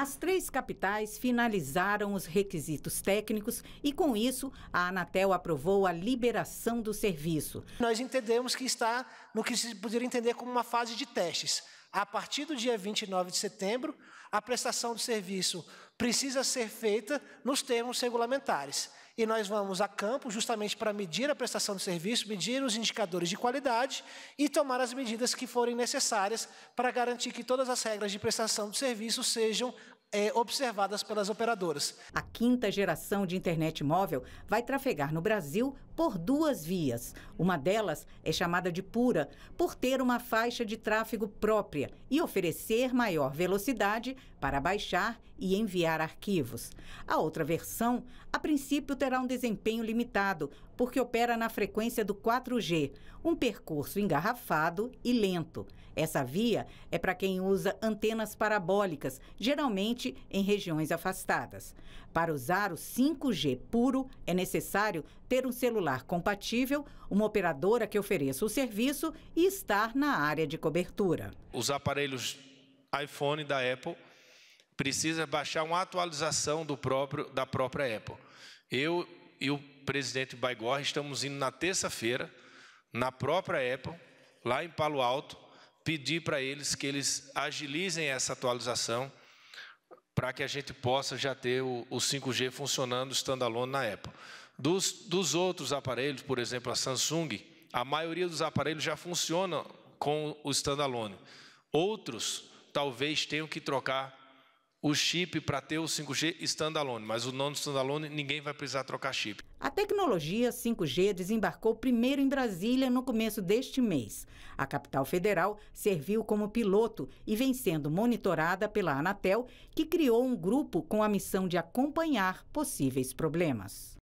As três capitais finalizaram os requisitos técnicos e, com isso, a Anatel aprovou a liberação do serviço. Nós entendemos que está no que se poderia entender como uma fase de testes. A partir do dia 29 de setembro, a prestação do serviço precisa ser feita nos termos regulamentares. E nós vamos a campo justamente para medir a prestação do serviço, medir os indicadores de qualidade e tomar as medidas que forem necessárias para garantir que todas as regras de prestação do serviço sejam é, observadas pelas operadoras. A quinta geração de internet móvel vai trafegar no Brasil por duas vias. Uma delas é chamada de pura, por ter uma faixa de tráfego própria e oferecer maior velocidade para baixar e enviar arquivos. A outra versão, a princípio, terá um desempenho limitado, porque opera na frequência do 4G, um percurso engarrafado e lento. Essa via é para quem usa antenas parabólicas, geralmente principalmente em regiões afastadas. Para usar o 5G puro, é necessário ter um celular compatível, uma operadora que ofereça o serviço e estar na área de cobertura. Os aparelhos iPhone da Apple precisa baixar uma atualização do próprio da própria Apple. Eu e o presidente Baigorre estamos indo na terça-feira na própria Apple, lá em Palo Alto, pedir para eles que eles agilizem essa atualização para que a gente possa já ter o, o 5G funcionando standalone na Apple. Dos, dos outros aparelhos, por exemplo, a Samsung, a maioria dos aparelhos já funciona com o standalone. Outros talvez tenham que trocar o chip para ter o 5G standalone, mas o nono standalone ninguém vai precisar trocar chip. A tecnologia 5G desembarcou primeiro em Brasília no começo deste mês. A capital federal serviu como piloto e vem sendo monitorada pela Anatel, que criou um grupo com a missão de acompanhar possíveis problemas.